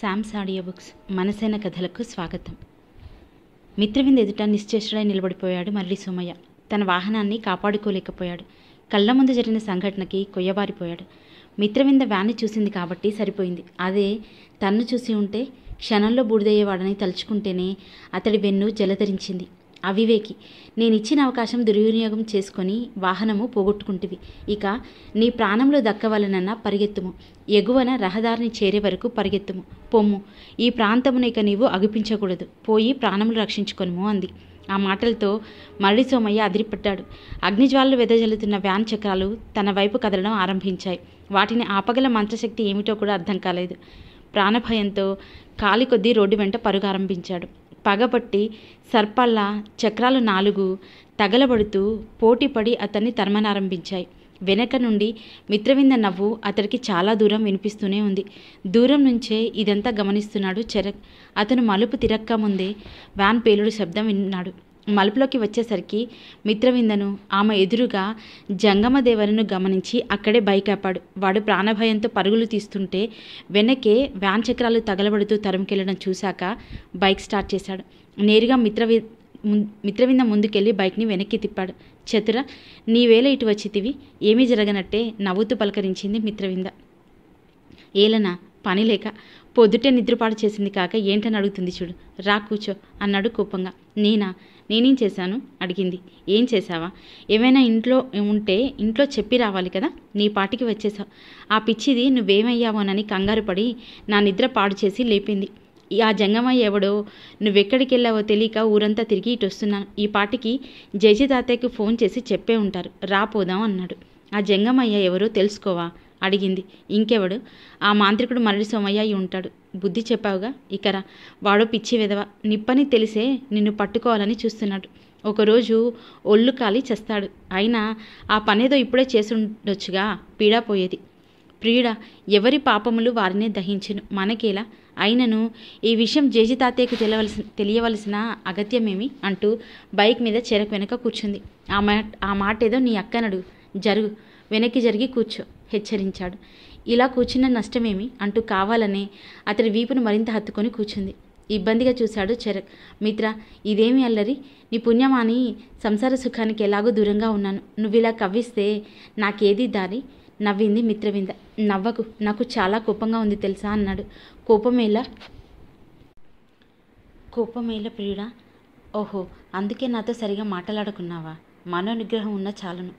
శామ్స్ audio books మనసైన కథలకు స్వాగతం మిత్రవింద ఎదుట నిశ్చేష్డై నిలబడిపోయాడు మరళి సోమయ్య తన వాహనాన్ని కాపాడుకోలేకపోయాడు కళ్ళ ముందు జరిగిన సంఘటనకి కొయ్యబారిపోయాడు మిత్రవింద వ్యాన్ని చూసింది కాబట్టి సరిపోయింది అదే తన్ను చూసి ఉంటే క్షణంలో బూడిదయ్యేవాడని తలుచుకుంటేనే అతడి వెన్ను జలధరించింది అవివేకి నేనిచ్చిన అవకాశం దుర్వినియోగం చేసుకొని వాహనము పోగొట్టుకుంటివి ఇక నీ ప్రాణంలో దక్కవలనన్న పరిగెత్తుము ఎగువన రహదారిని చేరే వరకు పరిగెత్తుము పొమ్ము ఈ ప్రాంతమును ఇక నీవు అగుపించకూడదు పోయి ప్రాణములు రక్షించుకొనుము అంది ఆ మాటలతో మళ్ళీ సోమయ్య అదిరిపడ్డాడు అగ్నిజ్వాలలు వెదజల్లుతున్న వ్యాన్ చక్రాలు తన వైపు కదలడం ఆరంభించాయి వాటిని ఆపగల మంత్రశక్తి ఏమిటో కూడా అర్థం కాలేదు ప్రాణభయంతో కాలి కొద్దీ రోడ్డు వెంట పరుగారంభించాడు పగపట్టి సర్పళ్ళ చక్రాలు నాలుగు తగలబడుతూ పోటీపడి అతన్ని తరమనారంభించాయి వెనక నుండి మిత్రవింద నవ్వు అతడికి చాలా దూరం వినిపిస్తూనే ఉంది దూరం నుంచే ఇదంతా గమనిస్తున్నాడు చరక్ అతను మలుపు తిరక్క ముందే వ్యాన్ పేలుడు శబ్దం విన్నాడు మలుపులోకి వచ్చేసరికి మిత్రవిందను ఆమె ఎదురుగా జంగమదేవరను గమనించి అక్కడే బైకాపాడు వాడు ప్రాణభయంతో పరుగులు తీస్తుంటే వెనకే వ్యాన్ చక్రాలు తగలబడుతూ తరుముకెళ్ళడం చూశాక బైక్ స్టార్ట్ చేశాడు నేరుగా మిత్రవి మిత్రవింద ముందుకెళ్ళి బైక్ని వెనక్కి తిప్పాడు చతుర నీవేళ ఇటు వచ్చితివి ఏమీ జరగనట్టే నవ్వుతూ పలకరించింది మిత్రవింద ఏలనా పని లేక పొద్దుటే నిద్రపాటు చేసింది కాక ఏంటని అడుగుతుంది చూడు రా కూర్చో అన్నాడు కోపంగా నేనా నేనేం చేశాను అడిగింది ఏం చేశావా ఏమైనా ఇంట్లో ఉంటే ఇంట్లో చెప్పి రావాలి కదా నీ పాటికి వచ్చేసావు ఆ పిచ్చిది నువ్వేమయ్యావోనని కంగారు పడి నా నిద్ర పాడు చేసి లేపింది ఆ జంగమయ్య ఎవడో నువ్వెక్కడికి వెళ్ళావో తెలియక ఊరంతా తిరిగి ఇటు వస్తున్నాను ఈ పాటికి జయజితాతయ్యకి ఫోన్ చేసి చెప్పే ఉంటారు రాపోదాం అన్నాడు ఆ జంగమయ్య ఎవరో తెలుసుకోవా అడిగింది ఇంకెవడు ఆ మాంత్రికుడు మరడి సోమయ్య అయి ఉంటాడు బుద్ధి చెప్పావుగా ఇకరా వాడో పిచ్చి విధవ నిప్పని తెలిసే నిన్ను పట్టుకోవాలని చూస్తున్నాడు ఒకరోజు ఒళ్ళు కాలి చేస్తాడు అయినా ఆ పనేదో ఇప్పుడే చేసుండొచ్చుగా పీడా పోయేది ప్రియుడ ఎవరి పాపములు వారినే దహించను మనకేలా అయినను ఈ విషయం జేజి తాతయ్యకు తెలియవలసిన తెలియవలసిన అగత్యమేమి అంటూ బైక్ మీద చెరకు వెనక కూర్చుంది ఆ మాట ఆ మాట ఏదో నీ అక్కనడు జరుగు వెనక్కి జరిగి కూర్చో హెచ్చరించాడు ఇలా కూర్చున్న నష్టమేమి అంటూ కావాలనే అతడి వీపును మరింత హత్తుకొని కూర్చుంది ఇబ్బందిగా చూశాడు చరక్ మిత్ర ఇదేమి అల్లరి నీ పుణ్యమాని సంసార సుఖానికి ఎలాగో దూరంగా ఉన్నాను నువ్వు ఇలా కవ్విస్తే నాకేది దారి నవ్వింది మిత్రవింద నవ్వకు నాకు చాలా కోపంగా ఉంది తెలుసా అన్నాడు కోపమేలా కోపమేలా ప్రియుడ ఓహో అందుకే నాతో సరిగా మాట్లాడుకున్నావా మనోనిగ్రహం ఉన్న చాలును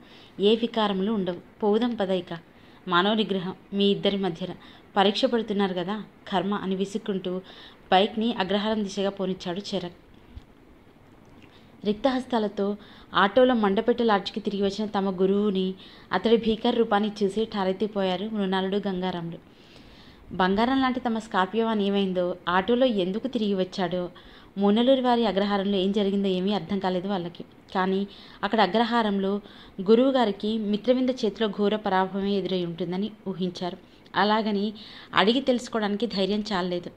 ఏ వికారములు ఉండవు పోదాం పదైక మానవ నిగ్రహం మీ ఇద్దరి మధ్యన పరీక్ష పడుతున్నారు కదా కర్మ అని విసుక్కుంటూ బైక్ని అగ్రహారం దిశగా పోనిచ్చాడు చరక్ రిక్తహస్తాలతో ఆటోలో మండపెట్ట లాడ్జికి తిరిగి వచ్చిన తమ గురువుని అతడి భీకర రూపాన్ని చూసి ఠారెత్తిపోయారు మృణాలుడు గంగారాముడు బంగారం లాంటి తమ స్కార్పియో అని ఏమైందో ఆటోలో ఎందుకు తిరిగి వచ్చాడో మునలూరి వారి అగ్రహారంలో ఏం జరిగిందో ఏమీ అర్థం కాలేదు వాళ్ళకి కానీ అక్కడ అగ్రహారంలో గురువు గారికి మిత్రవింద చేతిలో ఘోర పరాభవమే ఎదురై ఉంటుందని ఊహించారు అలాగని అడిగి తెలుసుకోవడానికి ధైర్యం చాలలేదు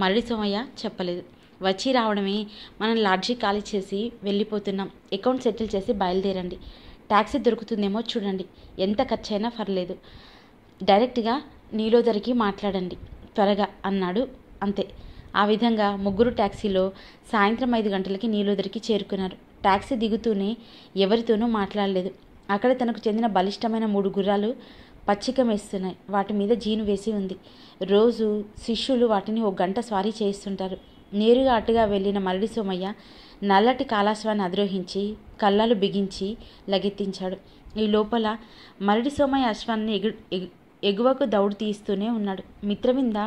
మరడి సోమయ్య చెప్పలేదు వచ్చి రావడమే మనం లాడ్జీ ఖాళీ చేసి వెళ్ళిపోతున్నాం అకౌంట్ సెటిల్ చేసి బయలుదేరండి ట్యాక్సీ దొరుకుతుందేమో చూడండి ఎంత అయినా పర్లేదు డైరెక్ట్గా నీలోదరికి మాట్లాడండి త్వరగా అన్నాడు అంతే ఆ విధంగా ముగ్గురు ట్యాక్సీలో సాయంత్రం ఐదు గంటలకి నీలోదరికి చేరుకున్నారు ట్యాక్సీ దిగుతూనే ఎవరితోనూ మాట్లాడలేదు అక్కడ తనకు చెందిన బలిష్టమైన మూడు గుర్రాలు పచ్చిక మేస్తున్నాయి వాటి మీద జీను వేసి ఉంది రోజు శిష్యులు వాటిని ఓ గంట స్వారీ చేస్తుంటారు నేరుగా అటుగా వెళ్ళిన మరడి సోమయ్య నల్లటి కాలాశ్వాన్ని అధిరోహించి కళ్ళాలు బిగించి లగెత్తించాడు ఈ లోపల మరడి సోమయ్య అశ్వాన్ని ఎగు ఎగువకు దౌడు తీస్తూనే ఉన్నాడు మిత్రవింద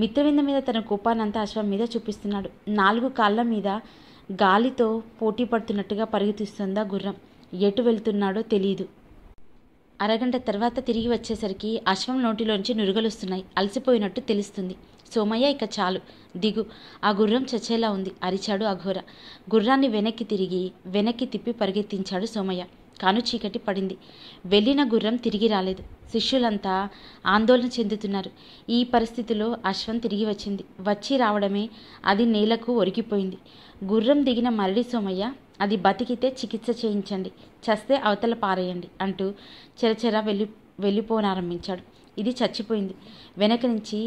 మిత్రవింద మీద తన కోపానంతా అశ్వం మీద చూపిస్తున్నాడు నాలుగు కాళ్ళ మీద గాలితో పోటీ పడుతున్నట్టుగా పరిగెత్తిస్తుందా గుర్రం ఎటు వెళ్తున్నాడో తెలియదు అరగంట తర్వాత తిరిగి వచ్చేసరికి అశ్వం నోటిలోంచి నురుగలుస్తున్నాయి అలసిపోయినట్టు తెలుస్తుంది సోమయ్య ఇక చాలు దిగు ఆ గుర్రం చచ్చేలా ఉంది అరిచాడు అఘోర గుర్రాన్ని వెనక్కి తిరిగి వెనక్కి తిప్పి పరిగెత్తించాడు సోమయ్య కాను చీకటి పడింది వెళ్ళిన గుర్రం తిరిగి రాలేదు శిష్యులంతా ఆందోళన చెందుతున్నారు ఈ పరిస్థితిలో అశ్వం తిరిగి వచ్చింది వచ్చి రావడమే అది నేలకు ఒరిగిపోయింది గుర్రం దిగిన మరడి సోమయ్య అది బతికితే చికిత్స చేయించండి చస్తే అవతల పారేయండి అంటూ చెరచెర వెళ్ళి వెళ్ళిపోనారంభించాడు ఇది చచ్చిపోయింది వెనక నుంచి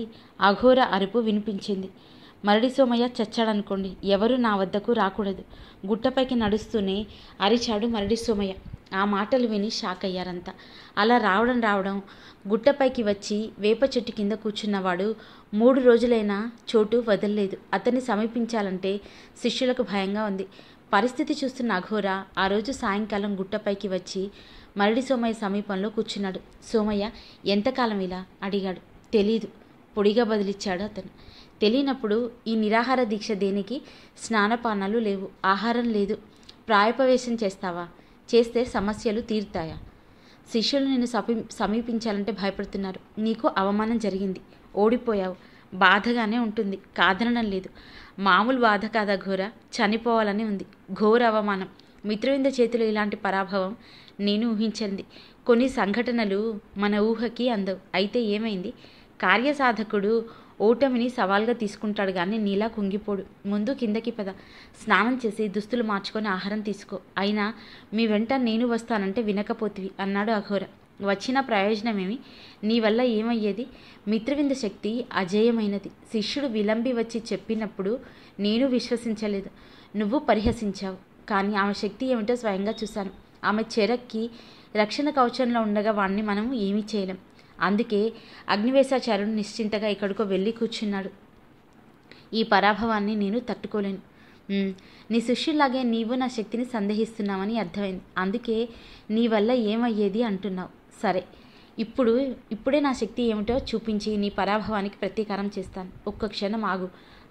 అఘోర అరుపు వినిపించింది మరడి సోమయ్య చచ్చాడనుకోండి ఎవరు నా వద్దకు రాకూడదు గుట్టపైకి నడుస్తూనే అరిచాడు మరడి సోమయ్య ఆ మాటలు విని షాక్ అయ్యారంతా అలా రావడం రావడం గుట్టపైకి వచ్చి వేప చెట్టు కింద కూర్చున్నవాడు మూడు రోజులైనా చోటు వదలలేదు అతన్ని సమీపించాలంటే శిష్యులకు భయంగా ఉంది పరిస్థితి చూస్తున్న అఘోర ఆ రోజు సాయంకాలం గుట్టపైకి వచ్చి మరడి సోమయ్య సమీపంలో కూర్చున్నాడు సోమయ్య ఎంతకాలం ఇలా అడిగాడు తెలీదు పొడిగా బదిలిచ్చాడు అతను తెలియనప్పుడు ఈ నిరాహార దీక్ష దేనికి స్నానపానాలు లేవు ఆహారం లేదు ప్రాయోపవేశం చేస్తావా చేస్తే సమస్యలు తీరుతాయా శిష్యులు నిన్ను సమీ సమీపించాలంటే భయపడుతున్నారు నీకు అవమానం జరిగింది ఓడిపోయావు బాధగానే ఉంటుంది కాదనడం లేదు మామూలు బాధ కాదా ఘోర చనిపోవాలని ఉంది ఘోర అవమానం మిత్రవింద చేతిలో ఇలాంటి పరాభవం నేను ఊహించింది కొన్ని సంఘటనలు మన ఊహకి అందవు అయితే ఏమైంది కార్యసాధకుడు ఓటమిని సవాల్గా తీసుకుంటాడు కానీ నీలా కుంగిపోడు ముందు కిందకి పద స్నానం చేసి దుస్తులు మార్చుకొని ఆహారం తీసుకో అయినా మీ వెంట నేను వస్తానంటే వినకపోతివి అన్నాడు అఘోర వచ్చిన ప్రయోజనమేమి నీ వల్ల ఏమయ్యేది మిత్రవింద శక్తి అజేయమైనది శిష్యుడు విలంబి వచ్చి చెప్పినప్పుడు నేను విశ్వసించలేదు నువ్వు పరిహసించావు కానీ ఆమె శక్తి ఏమిటో స్వయంగా చూశాను ఆమె చెరక్కి రక్షణ కవచంలో ఉండగా వాణ్ణి మనం ఏమీ చేయలేం అందుకే అగ్నివేశాచార్యుడు నిశ్చింతగా ఇక్కడికో వెళ్ళి కూర్చున్నాడు ఈ పరాభవాన్ని నేను తట్టుకోలేను నీ శిష్యులాగే నీవు నా శక్తిని సందేహిస్తున్నావని అర్థమైంది అందుకే నీ వల్ల ఏమయ్యేది అంటున్నావు సరే ఇప్పుడు ఇప్పుడే నా శక్తి ఏమిటో చూపించి నీ పరాభవానికి ప్రతీకారం చేస్తాను ఒక్క క్షణం ఆగు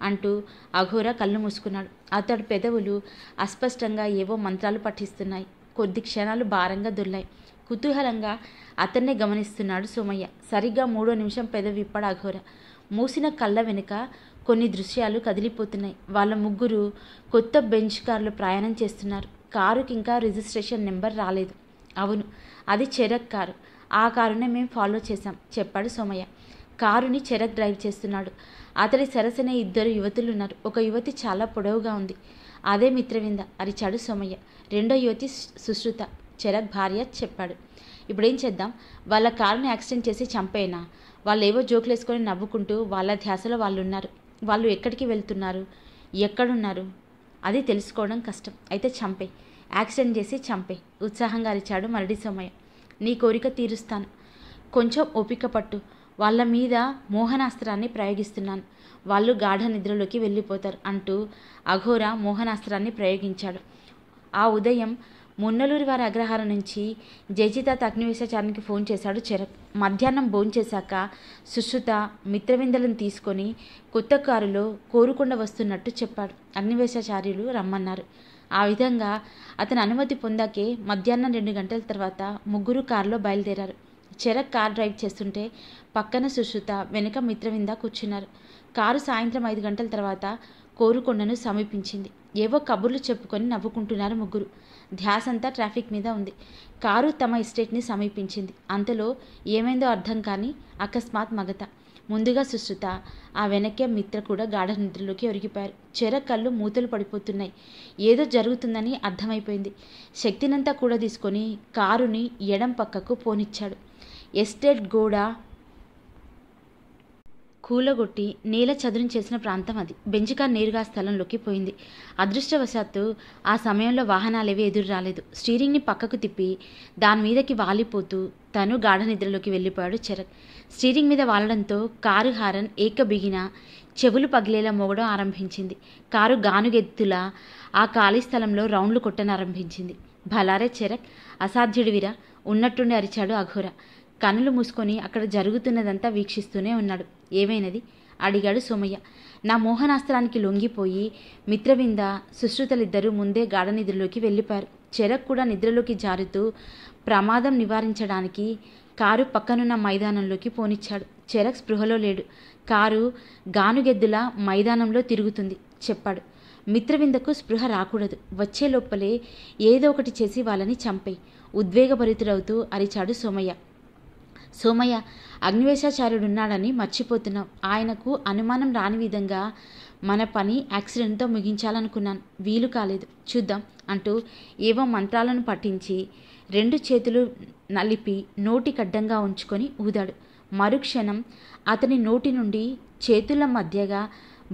అంటూ అఘోర కళ్ళు మూసుకున్నాడు అతడు పెదవులు అస్పష్టంగా ఏవో మంత్రాలు పఠిస్తున్నాయి కొద్ది క్షణాలు భారంగా దొల్లాయి కుతూహలంగా అతన్నే గమనిస్తున్నాడు సోమయ్య సరిగ్గా మూడో నిమిషం పెదవిప్పడ అఘోర మూసిన కళ్ళ వెనుక కొన్ని దృశ్యాలు కదిలిపోతున్నాయి వాళ్ళ ముగ్గురు కొత్త బెంచ్ కారులో ప్రయాణం చేస్తున్నారు కారుకి ఇంకా రిజిస్ట్రేషన్ నెంబర్ రాలేదు అవును అది చెరక్ కారు ఆ కారునే మేము ఫాలో చేశాం చెప్పాడు సోమయ్య కారుని చెరక్ డ్రైవ్ చేస్తున్నాడు అతడి సరసనే ఇద్దరు యువతులు ఉన్నారు ఒక యువతి చాలా పొడవుగా ఉంది అదే మిత్రవింద అరిచాడు సోమయ్య రెండో యువతి సుశ్రుత చరత్ భార్య చెప్పాడు ఇప్పుడేం చేద్దాం వాళ్ళ కారుని యాక్సిడెంట్ చేసి చంపేనా వాళ్ళు ఏవో జోకులు వేసుకొని నవ్వుకుంటూ వాళ్ళ ధ్యాసలో వాళ్ళు ఉన్నారు వాళ్ళు ఎక్కడికి వెళ్తున్నారు ఎక్కడున్నారు అది తెలుసుకోవడం కష్టం అయితే చంపే యాక్సిడెంట్ చేసి చంపే ఉత్సాహంగా అరిచాడు మరడి సోమయ్య నీ కోరిక తీరుస్తాను కొంచెం ఓపిక పట్టు వాళ్ళ మీద మోహనాస్త్రాన్ని ప్రయోగిస్తున్నాను వాళ్ళు గాఢ నిద్రలోకి వెళ్ళిపోతారు అంటూ అఘోర మోహనాస్త్రాన్ని ప్రయోగించాడు ఆ ఉదయం మున్నలూరి వారి అగ్రహారం నుంచి జయజిత అగ్నివేశాచారానికి ఫోన్ చేశాడు చెర మధ్యాహ్నం భోంచేశాక సుశ్రుత మిత్రవిందలను తీసుకొని కొత్త కారులో కోరుకొండ వస్తున్నట్టు చెప్పాడు అగ్నివేశాచార్యులు రమ్మన్నారు ఆ విధంగా అతని అనుమతి పొందాకే మధ్యాహ్నం రెండు గంటల తర్వాత ముగ్గురు కారులో బయలుదేరారు చెరక్ కార్ డ్రైవ్ చేస్తుంటే పక్కన సుశ్రుత వెనుక మిత్రవింద కూర్చున్నారు కారు సాయంత్రం ఐదు గంటల తర్వాత కోరుకొండను సమీపించింది ఏవో కబుర్లు చెప్పుకొని నవ్వుకుంటున్నారు ముగ్గురు ధ్యాసంతా ట్రాఫిక్ మీద ఉంది కారు తమ ఎస్టేట్ని సమీపించింది అంతలో ఏమైందో అర్థం కానీ అకస్మాత్ మగత ముందుగా సుశ్రుత ఆ వెనకే మిత్ర కూడా గాఢ నిద్రలోకి ఒరిగిపోయారు చెర కళ్ళు మూతలు పడిపోతున్నాయి ఏదో జరుగుతుందని అర్థమైపోయింది శక్తినంతా కూడా తీసుకొని కారుని ఎడం పక్కకు పోనిచ్చాడు ఎస్టేట్ గోడ కూలగొట్టి నేల చదురు చేసిన ప్రాంతం అది బెంజికా నేరుగా స్థలంలోకి పోయింది అదృష్టవశాత్తు ఆ సమయంలో వాహనాలేవి ఎదురు రాలేదు స్టీరింగ్ని పక్కకు తిప్పి దాని మీదకి వాలిపోతూ తను గాఢ నిద్రలోకి వెళ్ళిపోయాడు చరక్ స్టీరింగ్ మీద వాలడంతో కారు హారన్ ఏకబిగిన చెవులు పగిలేలా మోగడం ఆరంభించింది కారు గానుగెత్తులా ఆ ఖాళీ స్థలంలో రౌండ్లు కొట్టనారంభించింది భలారే చరక్ అసాధ్యుడివిరా ఉన్నట్టుండి అరిచాడు అఘోర కనులు మూసుకొని అక్కడ జరుగుతున్నదంతా వీక్షిస్తూనే ఉన్నాడు ఏమైనది అడిగాడు సోమయ్య నా మోహనాస్త్రానికి లొంగిపోయి మిత్రవింద సుశ్రుతలిద్దరూ ముందే గాఢ నిద్రలోకి వెళ్ళిపారు చెరక్ కూడా నిద్రలోకి జారుతూ ప్రమాదం నివారించడానికి కారు పక్కనున్న మైదానంలోకి పోనిచ్చాడు చెరక్ స్పృహలో లేడు కారు గానుగెద్దుల మైదానంలో తిరుగుతుంది చెప్పాడు మిత్రవిందకు స్పృహ రాకూడదు వచ్చే లోపలే ఏదో ఒకటి చేసి వాళ్ళని చంపే ఉద్వేగభరితుడవుతూ అరిచాడు సోమయ్య సోమయ్య అగ్నివేశాచార్యుడున్నాడని మర్చిపోతున్నాం ఆయనకు అనుమానం రాని విధంగా మన పని యాక్సిడెంట్తో ముగించాలనుకున్నాను వీలు కాలేదు చూద్దాం అంటూ ఏవో మంత్రాలను పఠించి రెండు చేతులు నలిపి కడ్డంగా ఉంచుకొని ఊదాడు మరుక్షణం అతని నోటి నుండి చేతుల మధ్యగా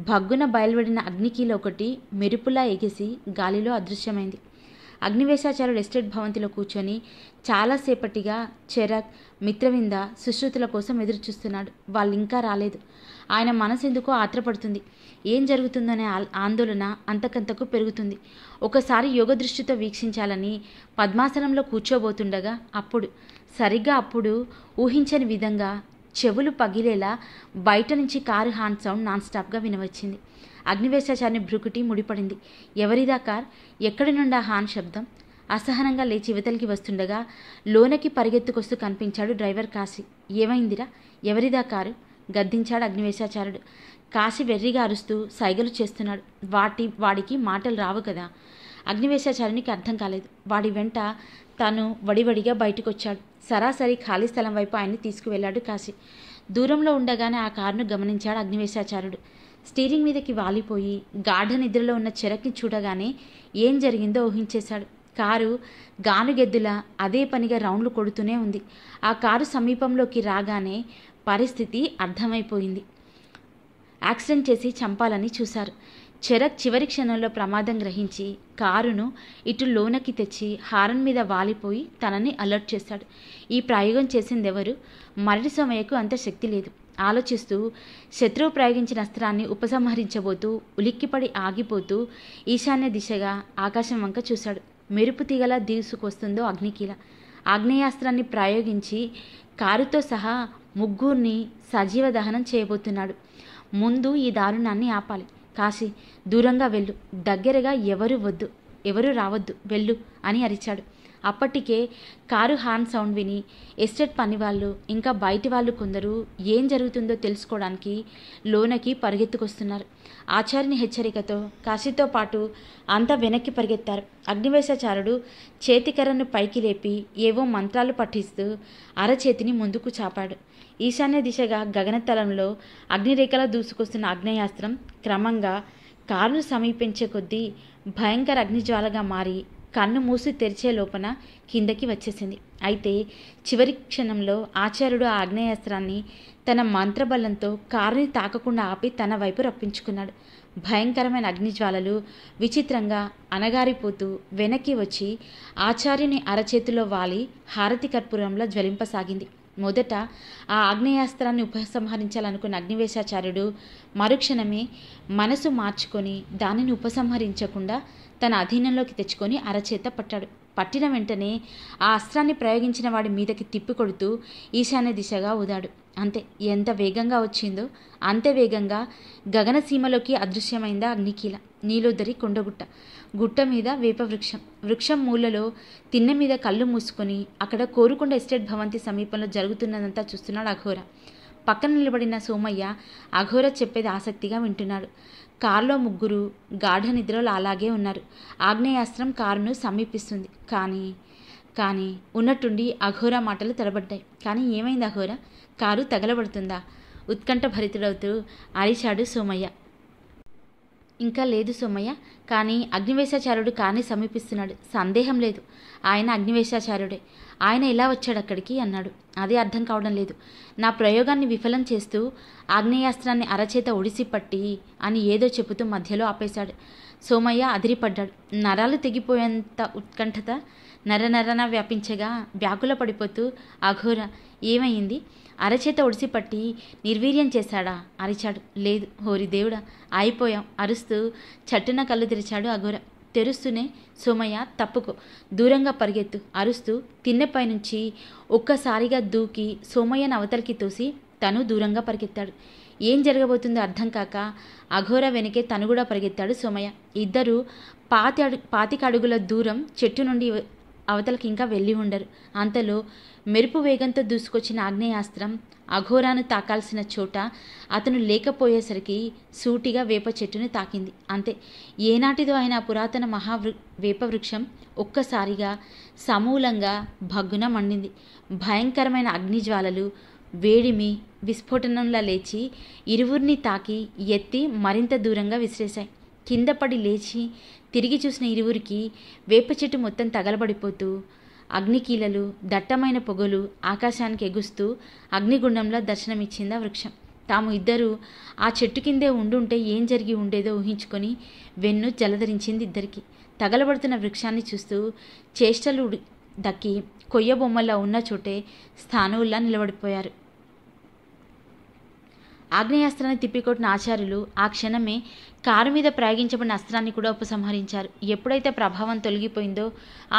భగ్గున బయలువడిన అగ్నికీల ఒకటి మెరుపులా ఎగిసి గాలిలో అదృశ్యమైంది అగ్నివేశాచారుడు ఎస్టేట్ భవంతిలో కూర్చొని చాలాసేపటిగా చెరక్ మిత్రవింద సుశ్రుతుల కోసం ఎదురుచూస్తున్నాడు వాళ్ళు ఇంకా రాలేదు ఆయన ఎందుకో ఆత్రపడుతుంది ఏం జరుగుతుందనే ఆందోళన అంతకంతకు పెరుగుతుంది ఒకసారి యోగ దృష్టితో వీక్షించాలని పద్మాసనంలో కూర్చోబోతుండగా అప్పుడు సరిగ్గా అప్పుడు ఊహించని విధంగా చెవులు పగిలేలా బయట నుంచి కారు హాన్ సౌండ్ నాన్ స్టాప్గా వినవచ్చింది అగ్నివేశాచారిని భృకుటి ముడిపడింది ఎవరిదా కార్ ఎక్కడి నుండా హాన్ శబ్దం అసహనంగా లేచి ఇవతలికి వస్తుండగా లోనకి పరిగెత్తుకొస్తూ కనిపించాడు డ్రైవర్ కాశీ ఏమైందిరా ఎవరిదా కారు గద్దించాడు అగ్నివేశాచారుడు కాశీ వెర్రిగా అరుస్తూ సైగలు చేస్తున్నాడు వాటి వాడికి మాటలు రావు కదా అగ్నివేశాచారునికి అర్థం కాలేదు వాడి వెంట తాను వడివడిగా బయటకొచ్చాడు సరాసరి ఖాళీ స్థలం వైపు ఆయన్ని తీసుకువెళ్ళాడు కాశీ దూరంలో ఉండగానే ఆ కారును గమనించాడు అగ్నివేశాచారుడు స్టీరింగ్ మీదకి వాలిపోయి గాఢ నిద్రలో ఉన్న చెరక్ని చూడగానే ఏం జరిగిందో ఊహించేశాడు కారు గానుగెద్దుల అదే పనిగా రౌండ్లు కొడుతూనే ఉంది ఆ కారు సమీపంలోకి రాగానే పరిస్థితి అర్థమైపోయింది యాక్సిడెంట్ చేసి చంపాలని చూశారు చెరక్ చివరి క్షణంలో ప్రమాదం గ్రహించి కారును ఇటు లోనకి తెచ్చి హారన్ మీద వాలిపోయి తనని అలర్ట్ చేశాడు ఈ ప్రయోగం చేసిందెవరు మరటి సమయకు అంత శక్తి లేదు ఆలోచిస్తూ శత్రువు ప్రయోగించిన అస్త్రాన్ని ఉపసంహరించబోతూ ఉలిక్కిపడి ఆగిపోతూ ఈశాన్య దిశగా ఆకాశం వంక చూశాడు మెరుపు తీగలా దీసుకొస్తుందో అగ్నికీల ఆగ్నేయాస్త్రాన్ని ప్రయోగించి కారుతో సహా ముగ్గురిని సజీవ దహనం చేయబోతున్నాడు ముందు ఈ దారుణాన్ని ఆపాలి కాశీ దూరంగా వెళ్ళు దగ్గరగా ఎవరు వద్దు ఎవరు రావద్దు వెళ్ళు అని అరిచాడు అప్పటికే కారు హార్న్ సౌండ్ విని ఎస్టేట్ వాళ్ళు ఇంకా బయటి వాళ్ళు కొందరు ఏం జరుగుతుందో తెలుసుకోవడానికి లోనకి పరిగెత్తుకొస్తున్నారు ఆచార్యని హెచ్చరికతో కాశీతో పాటు అంతా వెనక్కి పరిగెత్తారు అగ్నివేశాచారుడు చేతికరను పైకి లేపి ఏవో మంత్రాలు పఠిస్తూ అరచేతిని ముందుకు చాపాడు ఈశాన్య దిశగా గగనతలంలో అగ్నిరేఖల దూసుకొస్తున్న అగ్నేయాస్త్రం క్రమంగా కారును సమీపించే కొద్దీ భయంకర అగ్నిజ్వాలగా మారి కన్ను మూసి తెరిచే లోపన కిందకి వచ్చేసింది అయితే చివరి క్షణంలో ఆచార్యుడు ఆ ఆగ్నేయాస్త్రాన్ని తన మంత్రబలంతో కారుని తాకకుండా ఆపి తన వైపు రప్పించుకున్నాడు భయంకరమైన అగ్నిజ్వాలలు విచిత్రంగా అనగారిపోతూ వెనక్కి వచ్చి ఆచార్యుని అరచేతిలో వాలి హారతి కర్పూరంలో జ్వలింపసాగింది మొదట ఆ ఆగ్నేయాస్త్రాన్ని ఉపసంహరించాలనుకున్న అగ్నివేశాచార్యుడు మరుక్షణమే మనసు మార్చుకొని దానిని ఉపసంహరించకుండా తన అధీనంలోకి తెచ్చుకొని అరచేత పట్టాడు పట్టిన వెంటనే ఆ అస్త్రాన్ని ప్రయోగించిన వాడి మీదకి తిప్పి కొడుతూ ఈశాన్య దిశగా ఊదాడు అంతే ఎంత వేగంగా వచ్చిందో అంతే వేగంగా గగనసీమలోకి అదృశ్యమైందా అగ్నికీల నీలోదరి కొండగుట్ట గుట్ట మీద వేపవృక్షం వృక్షం మూలలో తిన్నె మీద కళ్ళు మూసుకొని అక్కడ కోరుకొండ ఎస్టేట్ భవంతి సమీపంలో జరుగుతున్నదంతా చూస్తున్నాడు అఘోర పక్కన నిలబడిన సోమయ్య అఘోర చెప్పేది ఆసక్తిగా వింటున్నాడు కారులో ముగ్గురు గాఢ నిద్రలో అలాగే ఉన్నారు ఆగ్నేయాస్త్రం కారును సమీపిస్తుంది కానీ కానీ ఉన్నట్టుండి అఘోరా మాటలు తడబడ్డాయి కానీ ఏమైంది అఘోరా కారు తగలబడుతుందా ఉత్కంఠ భరితుడవుతూ అరిచాడు సోమయ్య ఇంకా లేదు సోమయ్య కానీ అగ్నివేశాచార్యుడు కానీ సమీపిస్తున్నాడు సందేహం లేదు ఆయన అగ్నివేశాచార్యుడే ఆయన ఎలా వచ్చాడు అక్కడికి అన్నాడు అదే అర్థం కావడం లేదు నా ప్రయోగాన్ని విఫలం చేస్తూ ఆగ్నేయాస్త్రాన్ని అరచేత ఒడిసి పట్టి అని ఏదో చెబుతూ మధ్యలో ఆపేశాడు సోమయ్య అదిరిపడ్డాడు నరాలు తెగిపోయేంత ఉత్కంఠత నరనరన వ్యాపించగా వ్యాకుల పడిపోతూ అఘోర ఏమైంది అరచేత ఒడిసిపట్టి నిర్వీర్యం చేశాడా అరిచాడు లేదు హోరి దేవుడా ఆగిపోయాం అరుస్తూ చట్టున కళ్ళు తెరిచాడు అఘోర తెరుస్తూనే సోమయ్య తప్పుకో దూరంగా పరిగెత్తు అరుస్తూ తిన్నెపై నుంచి ఒక్కసారిగా దూకి సోమయ్యను అవతలికి తోసి తను దూరంగా పరిగెత్తాడు ఏం జరగబోతుందో అర్థం కాక అఘోర వెనకే తను కూడా పరిగెత్తాడు సోమయ్య ఇద్దరు పాతి అడు పాతిక అడుగుల దూరం చెట్టు నుండి అవతలకి ఇంకా వెళ్ళి ఉండరు అంతలో మెరుపు వేగంతో దూసుకొచ్చిన ఆగ్నేయాస్త్రం అఘోరాను తాకాల్సిన చోట అతను లేకపోయేసరికి సూటిగా వేప చెట్టును తాకింది అంతే ఏనాటిదో అయినా పురాతన మహావృ వేపవృక్షం ఒక్కసారిగా సమూలంగా భగ్గున మండింది భయంకరమైన అగ్నిజ్వాలలు వేడిమి విస్ఫోటనంలా లేచి ఇరువురిని తాకి ఎత్తి మరింత దూరంగా విసిరేశాయి కిందపడి లేచి తిరిగి చూసిన ఇరువురికి వేప చెట్టు మొత్తం తగలబడిపోతూ అగ్నికీలలు దట్టమైన పొగలు ఆకాశానికి ఎగుస్తూ అగ్నిగుండంలో దర్శనమిచ్చింది ఆ వృక్షం తాము ఇద్దరూ ఆ చెట్టు కిందే ఉండుంటే ఏం జరిగి ఉండేదో ఊహించుకొని వెన్ను జలధరించింది ఇద్దరికి తగలబడుతున్న వృక్షాన్ని చూస్తూ చేష్టలు దక్కి కొయ్య బొమ్మలా ఉన్న చోటే స్థానువుల్లా నిలబడిపోయారు ఆగ్నేయాస్త్రాన్ని తిప్పికొట్టిన ఆచార్యులు ఆ క్షణమే కారు మీద ప్రయోగించబడిన అస్త్రాన్ని కూడా ఉపసంహరించారు ఎప్పుడైతే ప్రభావం తొలగిపోయిందో